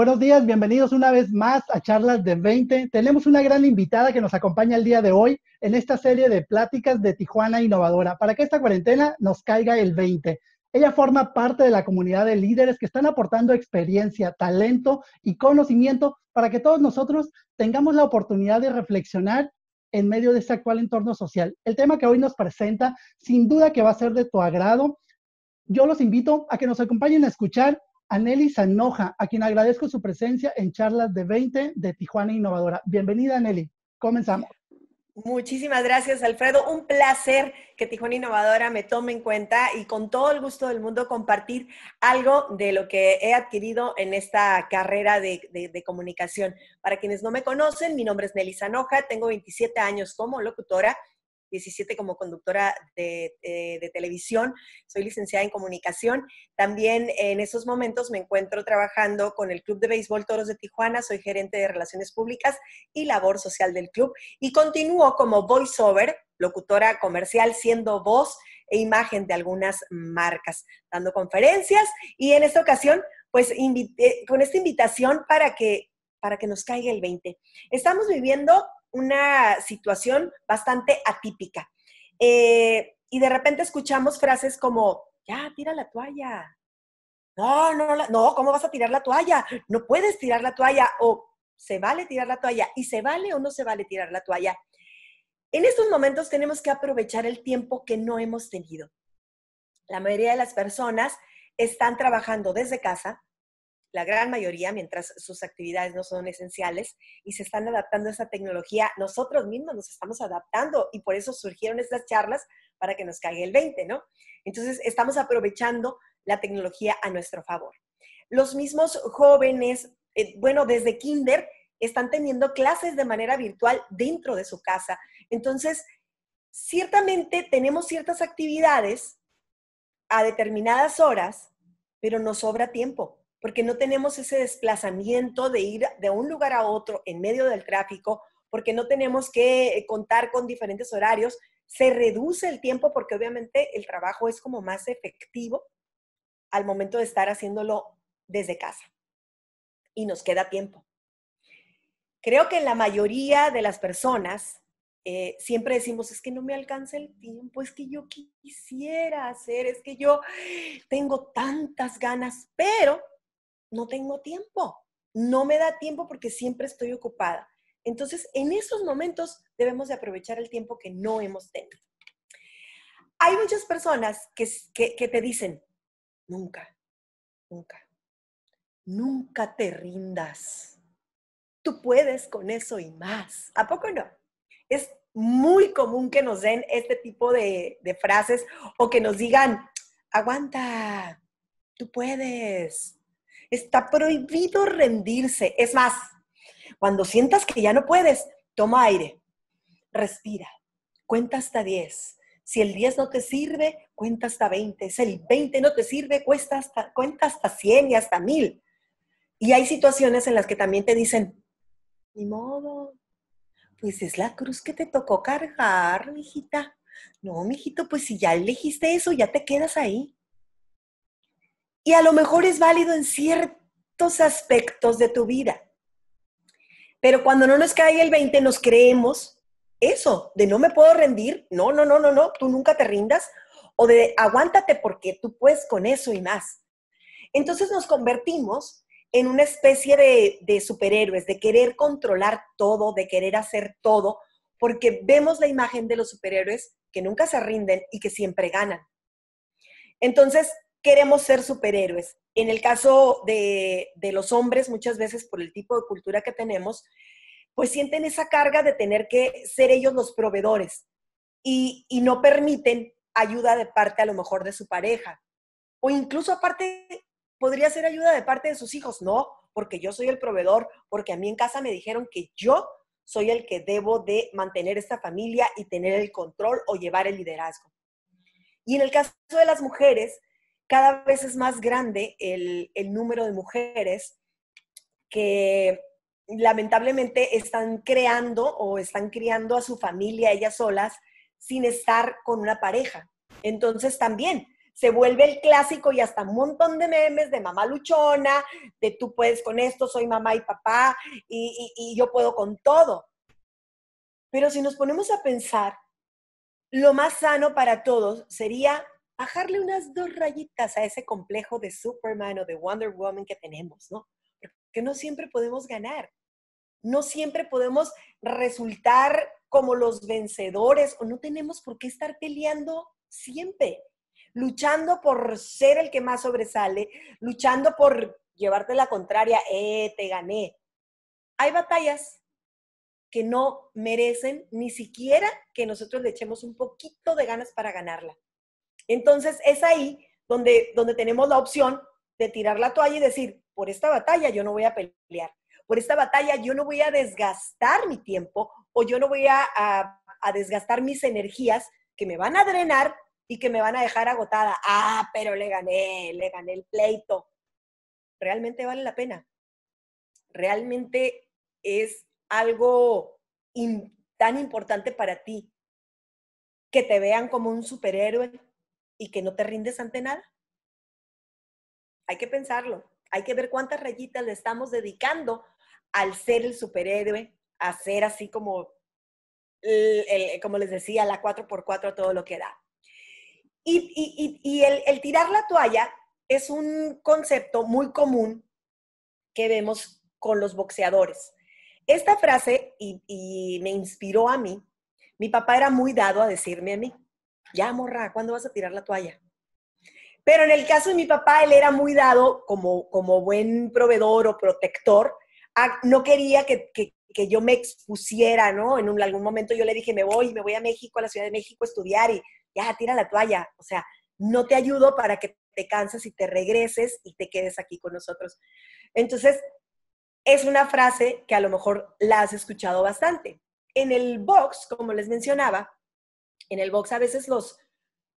Buenos días, bienvenidos una vez más a Charlas de 20. Tenemos una gran invitada que nos acompaña el día de hoy en esta serie de pláticas de Tijuana Innovadora para que esta cuarentena nos caiga el 20. Ella forma parte de la comunidad de líderes que están aportando experiencia, talento y conocimiento para que todos nosotros tengamos la oportunidad de reflexionar en medio de este actual entorno social. El tema que hoy nos presenta, sin duda que va a ser de tu agrado. Yo los invito a que nos acompañen a escuchar a Nelly a quien agradezco su presencia en Charlas de 20 de Tijuana Innovadora. Bienvenida, Nelly. Comenzamos. Muchísimas gracias, Alfredo. Un placer que Tijuana Innovadora me tome en cuenta y con todo el gusto del mundo compartir algo de lo que he adquirido en esta carrera de, comunicación. Para quienes no me conocen, mi nombre es Nelly Zanoja, tengo 27 años como locutora 17 como conductora eh, de, televisión, soy licenciada en comunicación. También en esos momentos me encuentro trabajando con el Club de Béisbol Toros de Tijuana, soy gerente de Relaciones Públicas y Labor Social del club y continúo como voiceover, locutora comercial, siendo voz e imagen de algunas marcas, dando conferencias y en esta ocasión, pues con esta invitación para que para que nos caiga el 20. Estamos viviendo una situación bastante atípica. Eh, y de repente escuchamos frases como, ya, tira la toalla. No, no, no, ¿cómo vas a tirar la toalla? No puedes tirar la toalla. O se vale tirar la toalla. ¿Y se vale o no se vale tirar la toalla? En estos momentos tenemos que aprovechar el tiempo que no hemos tenido. La mayoría de las personas están trabajando desde casa, la gran mayoría, mientras sus actividades no son esenciales y se están adaptando a esa tecnología, nosotros mismos nos estamos adaptando y por eso surgieron estas charlas para que nos caiga el 20, ¿no? Entonces, estamos aprovechando la tecnología a nuestro favor. Los mismos jóvenes, eh, bueno, desde kinder, están teniendo clases de manera virtual dentro de su casa. Entonces, ciertamente tenemos ciertas actividades a determinadas horas, pero nos sobra tiempo porque no tenemos ese desplazamiento de ir de un lugar a otro en medio del tráfico, porque no tenemos que contar con diferentes horarios, se reduce el tiempo porque obviamente el trabajo es como más efectivo al momento de estar haciéndolo desde casa. Y nos queda tiempo. Creo que la mayoría de las personas eh, siempre decimos, es que no me alcanza el tiempo, es que yo quisiera hacer, es que yo tengo tantas ganas, pero no tengo tiempo, no me da tiempo porque siempre estoy ocupada. Entonces, en esos momentos debemos de aprovechar el tiempo que no hemos tenido. Hay muchas personas que, te dicen, nunca, nunca, nunca te rindas. Tú puedes con eso y más. ¿A poco no? Es muy común que nos den este tipo de, de frases o que nos digan, aguanta, tú puedes, Está prohibido rendirse. Es más, cuando sientas que ya no puedes, toma aire, respira, cuenta hasta 10. Si el 10 no te sirve, cuenta hasta 20. Si el 20 no te sirve, cuesta hasta, cuenta hasta 100 y hasta 1000. Y hay situaciones en las que también te dicen, ni modo, pues es la cruz que te tocó cargar, mijita. No, mijito, pues si ya elegiste eso, ya te quedas ahí. Y a lo mejor es válido en ciertos aspectos de tu vida. Pero cuando no nos cae el 20, nos creemos eso, de no me puedo rendir, no, no, no, no, no, tú nunca te rindas, o de aguántate porque tú puedes con eso y más. Entonces nos convertimos en una especie de, de, superhéroes, de querer controlar todo, de querer hacer todo, porque vemos la imagen de los superhéroes que nunca se rinden y que siempre ganan. Entonces, queremos ser superhéroes. En el caso de, de, los hombres, muchas veces por el tipo de cultura que tenemos, pues sienten esa carga de tener que ser ellos los proveedores y, y no permiten ayuda de parte a lo mejor de su pareja. O incluso aparte, podría ser ayuda de parte de sus hijos, no, porque yo soy el proveedor, porque a mí en casa me dijeron que yo soy el que debo de mantener esta familia y tener el control o llevar el liderazgo. Y en el caso de las mujeres, cada vez es más grande el, número de mujeres que lamentablemente están creando o están criando a su familia ellas solas sin estar con una pareja. Entonces también se vuelve el clásico y hasta un montón de memes de mamá luchona, de tú puedes con esto, soy mamá y papá y yo puedo con todo. Pero si nos ponemos a pensar, lo más sano para todos sería bajarle unas dos rayitas a ese complejo de Superman o de Wonder Woman que tenemos, ¿no? Porque no siempre podemos ganar, no siempre podemos resultar como los vencedores o no tenemos por qué estar peleando siempre, luchando por ser el que más sobresale, luchando por llevarte la contraria, eh, te gané. Hay batallas que no merecen ni siquiera que nosotros le echemos un poquito de ganas para ganarla. Entonces es ahí donde, donde tenemos la opción de tirar la toalla y decir, por esta batalla yo no voy a pelear, por esta batalla yo no voy a desgastar mi tiempo o yo no voy a, desgastar mis energías que me van a drenar y que me van a dejar agotada. Ah, pero le gané, le gané el pleito. Realmente vale la pena. Realmente es algo tan importante para ti que te vean como un superhéroe, y que no te rindes ante nada. Hay que pensarlo, hay que ver cuántas rayitas le estamos dedicando al ser el superhéroe, a ser así como, como les decía, la 4x4 todo lo que da. Y, el, tirar la toalla es un concepto muy común que vemos con los boxeadores. Esta frase, y, me inspiró a mí, mi papá era muy dado a decirme a mí, ya morra, ¿cuándo vas a tirar la toalla? Pero en el caso de mi papá, él era muy dado como, como buen proveedor o protector. no quería que, que, yo me expusiera, ¿no? En algún momento yo le dije, me voy, me voy a México, a la Ciudad de México a estudiar y ya, tira la toalla. O sea, no te ayudo para que te canses y te regreses y te quedes aquí con nosotros. Entonces, es una frase que a lo mejor la has escuchado bastante. En el box, como les mencionaba, en el box a veces los,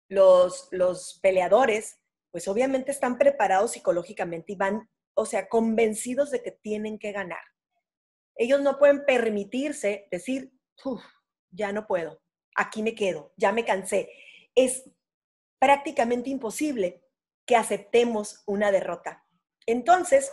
los, peleadores, pues obviamente están preparados psicológicamente y van, o sea, convencidos de que tienen que ganar. Ellos no pueden permitirse decir, Uf, ya no puedo, aquí me quedo, ya me cansé. Es prácticamente imposible que aceptemos una derrota. Entonces,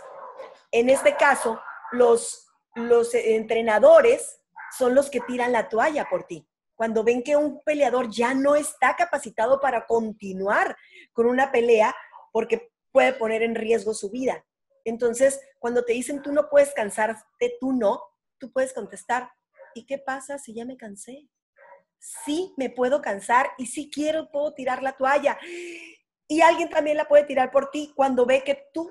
en este caso, los, los entrenadores son los que tiran la toalla por ti cuando ven que un peleador ya no está capacitado para continuar con una pelea porque puede poner en riesgo su vida. Entonces, cuando te dicen tú no puedes cansarte, tú no, tú puedes contestar, ¿y qué pasa si ya me cansé? Sí, me puedo cansar y si quiero, puedo tirar la toalla. Y alguien también la puede tirar por ti cuando ve que tu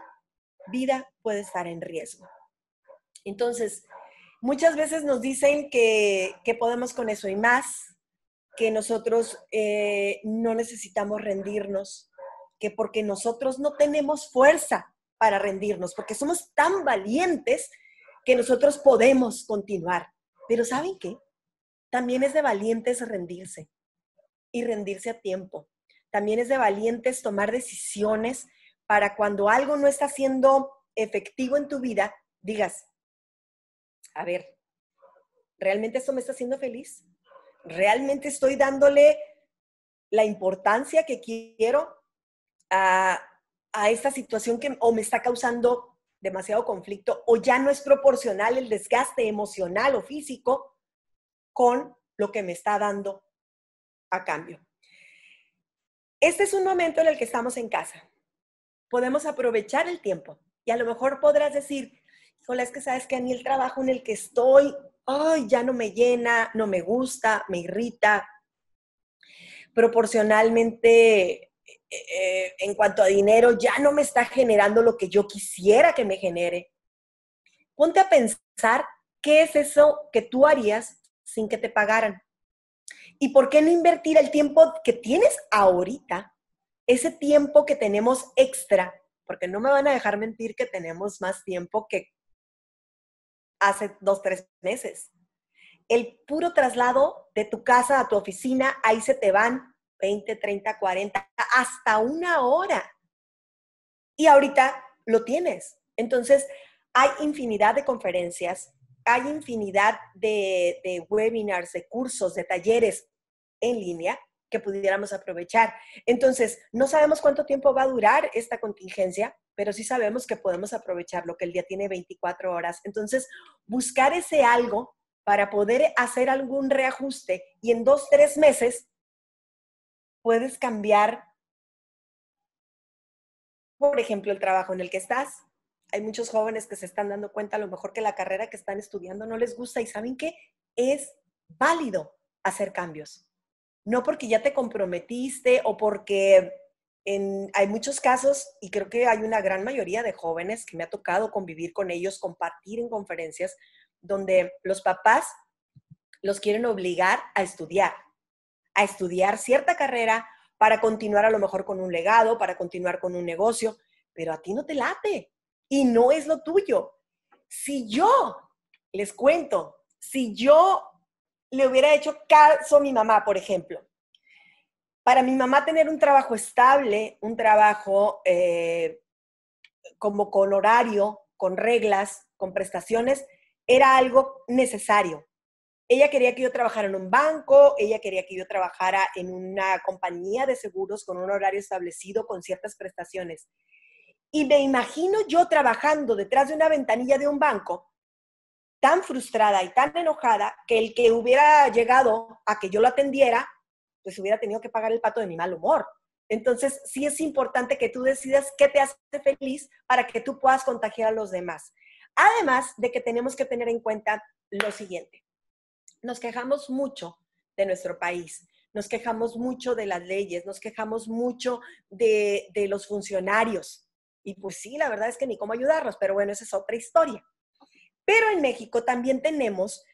vida puede estar en riesgo. Entonces, Muchas veces nos dicen que, podemos con eso y más, que nosotros eh, no necesitamos rendirnos, que porque nosotros no tenemos fuerza para rendirnos, porque somos tan valientes que nosotros podemos continuar. Pero ¿saben qué? También es de valientes rendirse y rendirse a tiempo. También es de valientes tomar decisiones para cuando algo no está siendo efectivo en tu vida, digas, a ver, ¿realmente esto me está haciendo feliz? ¿Realmente estoy dándole la importancia que quiero a, a esta situación que o me está causando demasiado conflicto o ya no es proporcional el desgaste emocional o físico con lo que me está dando a cambio. Este es un momento en el que estamos en casa. Podemos aprovechar el tiempo y a lo mejor podrás decir, Hola, es que sabes que a mí el trabajo en el que estoy, ay, ya no me llena, no me gusta, me irrita. Proporcionalmente, eh, eh, en cuanto a dinero, ya no me está generando lo que yo quisiera que me genere. Ponte a pensar qué es eso que tú harías sin que te pagaran. ¿Y por qué no invertir el tiempo que tienes ahorita, ese tiempo que tenemos extra? Porque no me van a dejar mentir que tenemos más tiempo que hace dos, tres meses. El puro traslado de tu casa a tu oficina, ahí se te van 20, 30, 40, hasta una hora. Y ahorita lo tienes. Entonces, hay infinidad de conferencias, hay infinidad de, de webinars, de cursos, de talleres en línea que pudiéramos aprovechar. Entonces, no sabemos cuánto tiempo va a durar esta contingencia, pero sí sabemos que podemos aprovechar lo que el día tiene 24 horas. Entonces, buscar ese algo para poder hacer algún reajuste y en dos, tres meses puedes cambiar, por ejemplo, el trabajo en el que estás. Hay muchos jóvenes que se están dando cuenta a lo mejor que la carrera que están estudiando no les gusta y saben que es válido hacer cambios no porque ya te comprometiste o porque hay muchos casos, y creo que hay una gran mayoría de jóvenes que me ha tocado convivir con ellos, compartir en conferencias, donde los papás los quieren obligar a estudiar, a estudiar cierta carrera para continuar a lo mejor con un legado, para continuar con un negocio, pero a ti no te late y no es lo tuyo. Si yo, les cuento, si yo le hubiera hecho caso a mi mamá, por ejemplo. Para mi mamá tener un trabajo estable, un trabajo eh, como con horario, con reglas, con prestaciones, era algo necesario. Ella quería que yo trabajara en un banco, ella quería que yo trabajara en una compañía de seguros con un horario establecido, con ciertas prestaciones. Y me imagino yo trabajando detrás de una ventanilla de un banco tan frustrada y tan enojada que el que hubiera llegado a que yo lo atendiera, pues hubiera tenido que pagar el pato de mi mal humor. Entonces, sí es importante que tú decidas qué te hace feliz para que tú puedas contagiar a los demás. Además de que tenemos que tener en cuenta lo siguiente. Nos quejamos mucho de nuestro país, nos quejamos mucho de las leyes, nos quejamos mucho de, los funcionarios. Y pues sí, la verdad es que ni cómo ayudarlos, pero bueno, esa es otra historia. Pero en México también tenemos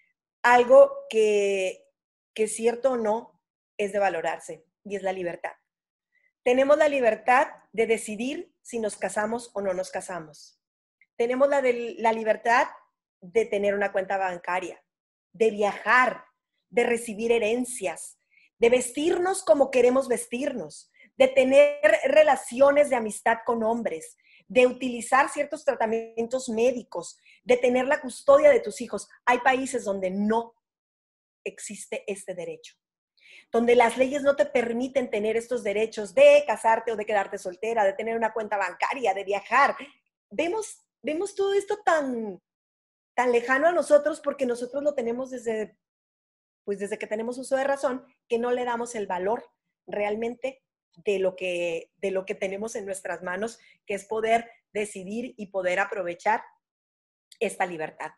algo que, que cierto o no es de valorarse y es la libertad. Tenemos la libertad de decidir si nos casamos o no nos casamos. Tenemos la libertad de tener una cuenta bancaria, de viajar, de recibir herencias, de vestirnos como queremos vestirnos, de tener relaciones de amistad con hombres, de utilizar ciertos tratamientos médicos, de tener la custodia de tus hijos. Hay países donde no existe este derecho donde las leyes no te permiten tener estos derechos de casarte o de quedarte soltera, de tener una cuenta bancaria, de viajar. Vemos, vemos todo esto tan, tan lejano a nosotros porque nosotros lo tenemos desde, pues desde que tenemos uso de razón, que no le damos el valor realmente de lo que, de lo que tenemos en nuestras manos, que es poder decidir y poder aprovechar esta libertad.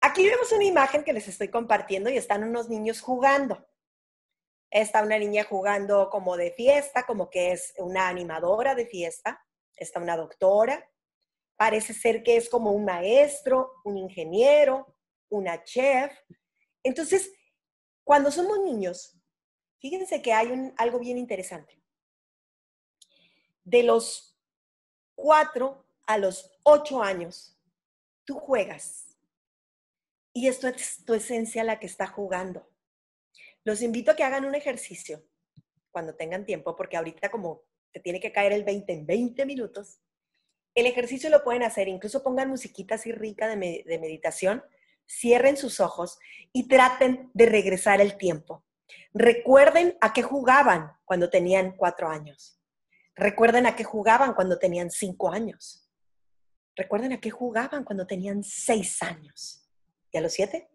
Aquí vemos una imagen que les estoy compartiendo y están unos niños jugando. Está una niña jugando como de fiesta, como que es una animadora de fiesta. Está una doctora. Parece ser que es como un maestro, un ingeniero, una chef. Entonces, cuando somos niños, Fíjense que hay algo bien interesante. De los cuatro a los ocho años, tú juegas. Y esto es tu esencia la que está jugando. Los invito a que hagan un ejercicio cuando tengan tiempo, porque ahorita como te tiene que caer el 20 en 20 minutos, el ejercicio lo pueden hacer, incluso pongan musiquita así rica de meditación, cierren sus ojos y traten de regresar el tiempo Recuerden a qué jugaban cuando tenían cuatro años. Recuerden a qué jugaban cuando tenían cinco años. Recuerden a qué jugaban cuando tenían seis años. ¿Y a los siete?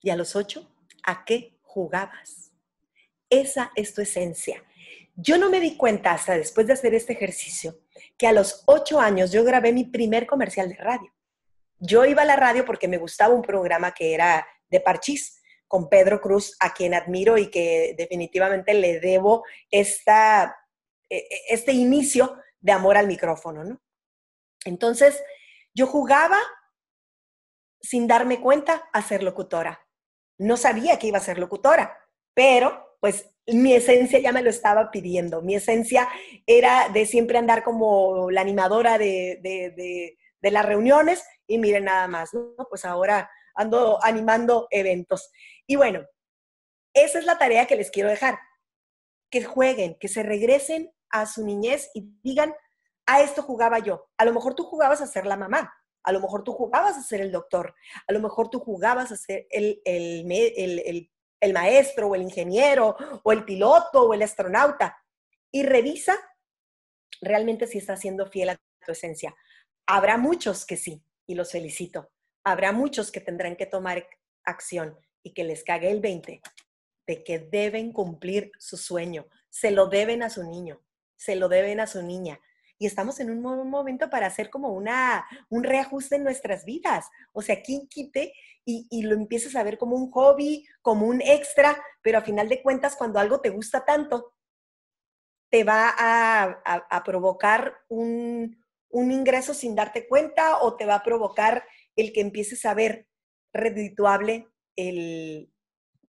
¿Y a los ocho? ¿A qué jugabas? Esa es tu esencia. Yo no me di cuenta hasta después de hacer este ejercicio que a los ocho años yo grabé mi primer comercial de radio. Yo iba a la radio porque me gustaba un programa que era de parchís con Pedro Cruz, a quien admiro y que definitivamente le debo esta, e, e, este inicio de amor al micrófono, ¿no? Entonces, yo jugaba sin darme cuenta a ser locutora. No sabía que iba a ser locutora, pero pues mi esencia ya me lo estaba pidiendo. Mi esencia era de siempre andar como la animadora de, las reuniones y miren nada más, ¿no? Pues ahora ando animando eventos. Y bueno, esa es la tarea que les quiero dejar. Que jueguen, que se regresen a su niñez y digan, a esto jugaba yo. A lo mejor tú jugabas a ser la mamá, a lo mejor tú jugabas a ser el doctor, a lo mejor tú jugabas a ser el, el, maestro o el ingeniero o el piloto o el astronauta. Y revisa realmente si está siendo fiel a tu esencia. Habrá muchos que sí, y los felicito. Habrá muchos que tendrán que tomar acción y que les cague el 20 de que deben cumplir su sueño, se lo deben a su niño, se lo deben a su niña. Y estamos en un momento para hacer como una, un reajuste en nuestras vidas. O sea, quien quite y, lo empieces a ver como un hobby, como un extra, pero a final de cuentas, cuando algo te gusta tanto, te va a, provocar un, un ingreso sin darte cuenta o te va a provocar el que empieces a ver redituable el,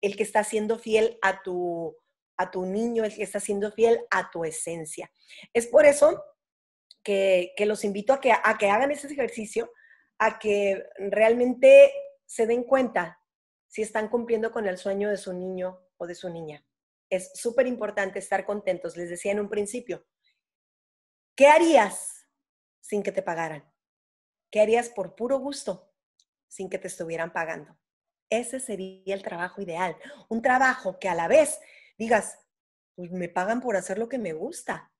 que está siendo fiel a tu, a tu niño, el que está siendo fiel a tu esencia. Es por eso que, que los invito a que, a que hagan ese ejercicio, a que realmente se den cuenta si están cumpliendo con el sueño de su niño o de su niña. Es súper importante estar contentos. Les decía en un principio, ¿qué harías sin que te pagaran? ¿Qué harías por puro gusto sin que te estuvieran pagando? Ese sería el trabajo ideal. Un trabajo que a la vez digas, pues me pagan por hacer lo que me gusta.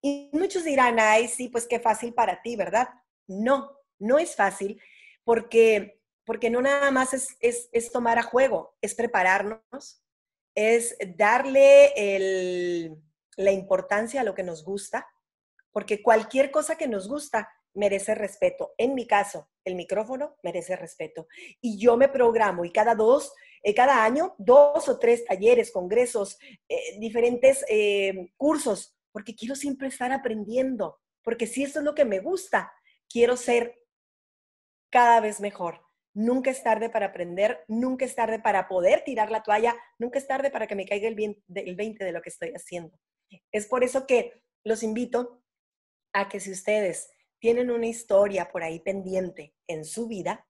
Y muchos dirán, ay, sí, pues qué fácil para ti, ¿verdad? No, no es fácil porque, porque no nada más es, es, tomar a juego, es prepararnos, es darle el, la importancia a lo que nos gusta, porque cualquier cosa que nos gusta merece respeto. En mi caso, el micrófono merece respeto. Y yo me programo y cada dos, eh, cada año, dos o tres talleres, congresos, eh, diferentes eh, cursos, porque quiero siempre estar aprendiendo, porque si eso es lo que me gusta, quiero ser cada vez mejor. Nunca es tarde para aprender, nunca es tarde para poder tirar la toalla, nunca es tarde para que me caiga el 20 de lo que estoy haciendo. Es por eso que los invito a que si ustedes tienen una historia por ahí pendiente en su vida,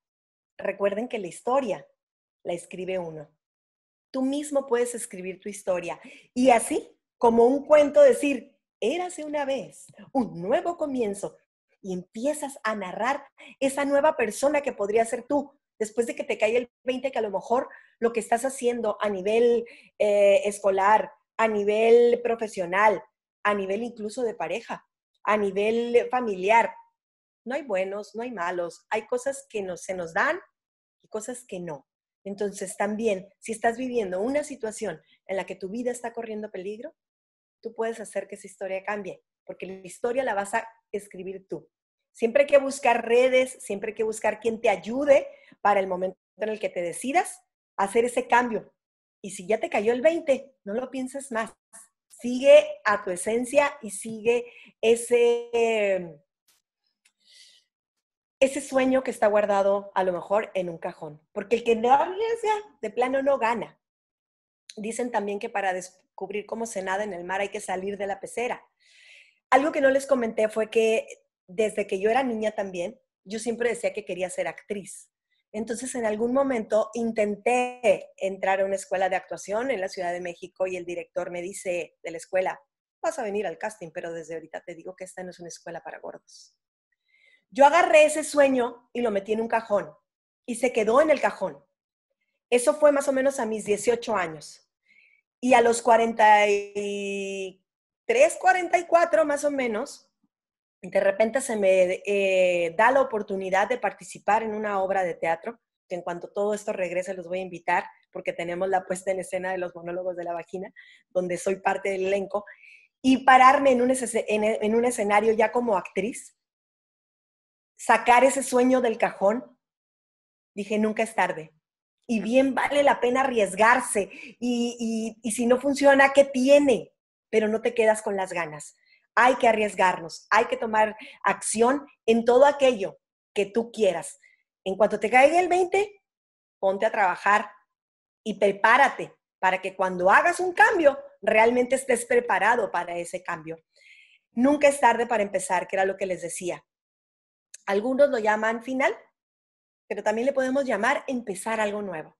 recuerden que la historia la escribe uno. Tú mismo puedes escribir tu historia. Y así, como un cuento, decir, érase una vez, un nuevo comienzo. Y empiezas a narrar esa nueva persona que podría ser tú, después de que te cae el 20, que a lo mejor lo que estás haciendo a nivel eh, escolar, a nivel profesional, a nivel incluso de pareja, a nivel familiar, no hay buenos, no hay malos, hay cosas que no, se nos dan y cosas que no. Entonces también, si estás viviendo una situación en la que tu vida está corriendo peligro, tú puedes hacer que esa historia cambie, porque la historia la vas a escribir tú. Siempre hay que buscar redes, siempre hay que buscar quien te ayude para el momento en el que te decidas hacer ese cambio. Y si ya te cayó el 20, no lo pienses más. Sigue a tu esencia y sigue ese ese sueño que está guardado a lo mejor en un cajón, porque el que no arriesga de plano no gana. Dicen también que para descubrir cómo se nada en el mar hay que salir de la pecera. Algo que no les comenté fue que desde que yo era niña también, yo siempre decía que quería ser actriz. Entonces, en algún momento intenté entrar a una escuela de actuación en la Ciudad de México y el director me dice de la escuela, vas a venir al casting, pero desde ahorita te digo que esta no es una escuela para gordos. Yo agarré ese sueño y lo metí en un cajón y se quedó en el cajón. Eso fue más o menos a mis 18 años. Y a los 43, 44 más o menos, de repente se me eh, da la oportunidad de participar en una obra de teatro, que en cuanto todo esto regrese los voy a invitar, porque tenemos la puesta en escena de los monólogos de la vagina, donde soy parte del elenco, y pararme en, en un escenario ya como actriz, sacar ese sueño del cajón, dije, nunca es tarde. Y bien vale la pena arriesgarse. Y, si no funciona, ¿qué tiene? Pero no te quedas con las ganas. Hay que arriesgarnos, hay que tomar acción en todo aquello que tú quieras. En cuanto te caiga el 20, ponte a trabajar y prepárate para que cuando hagas un cambio, realmente estés preparado para ese cambio. Nunca es tarde para empezar, que era lo que les decía. Algunos lo llaman final, pero también le podemos llamar empezar algo nuevo.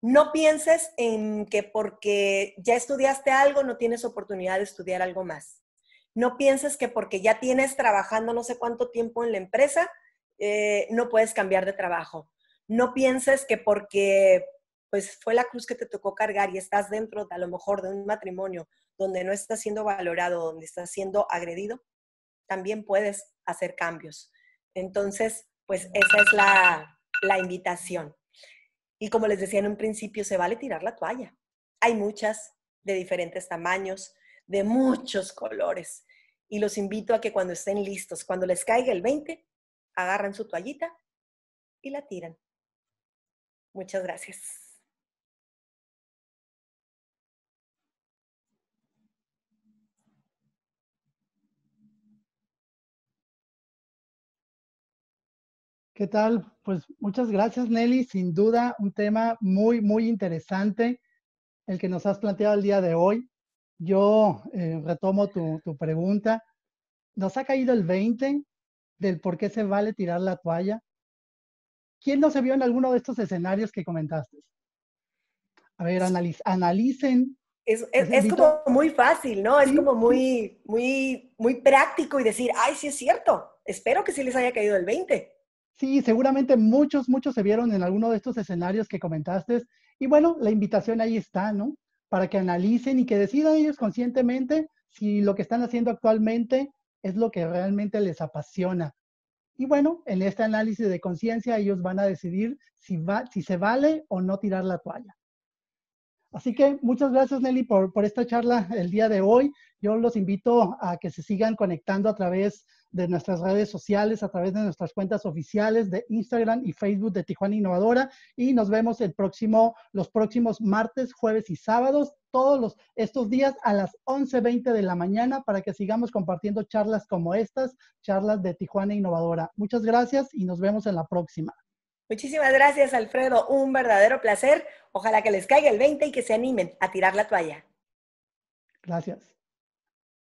No pienses en que porque ya estudiaste algo no tienes oportunidad de estudiar algo más. No pienses que porque ya tienes trabajando no sé cuánto tiempo en la empresa, eh, no puedes cambiar de trabajo. No pienses que porque pues fue la cruz que te tocó cargar y estás dentro a lo mejor de un matrimonio donde no estás siendo valorado, donde estás siendo agredido, también puedes hacer cambios. Entonces, pues esa es la, la invitación. Y como les decía en un principio, se vale tirar la toalla. Hay muchas, de diferentes tamaños, de muchos colores. Y los invito a que cuando estén listos, cuando les caiga el 20, agarran su toallita y la tiran. Muchas gracias. ¿Qué tal? Pues muchas gracias, Nelly. Sin duda, un tema muy, muy interesante el que nos has planteado el día de hoy. Yo eh, retomo tu, pregunta. Nos ha caído el 20 del por qué se vale tirar la toalla. ¿Quién no se vio en alguno de estos escenarios que comentaste? A ver, analicen. Es, es, como muy fácil, ¿no? Es como muy, muy, muy práctico y decir, ay, sí es cierto. Espero que sí les haya caído el 20. Sí, seguramente muchos, muchos se vieron en alguno de estos escenarios que comentaste. Y bueno, la invitación ahí está, ¿no? Para que analicen y que decidan ellos conscientemente si lo que están haciendo actualmente es lo que realmente les apasiona. Y bueno, en este análisis de conciencia ellos van a decidir si, va, si se vale o no tirar la toalla. Así que muchas gracias Nelly por, por esta charla el día de hoy. Yo los invito a que se sigan conectando a través de de nuestras redes sociales, a través de nuestras cuentas oficiales de Instagram y Facebook de Tijuana Innovadora. Y nos vemos el próximo, los próximos martes, jueves y sábados, todos los, estos días a las 11.20 de la mañana para que sigamos compartiendo charlas como estas, charlas de Tijuana Innovadora. Muchas gracias y nos vemos en la próxima. Muchísimas gracias, Alfredo. Un verdadero placer. Ojalá que les caiga el 20 y que se animen a tirar la toalla. Gracias.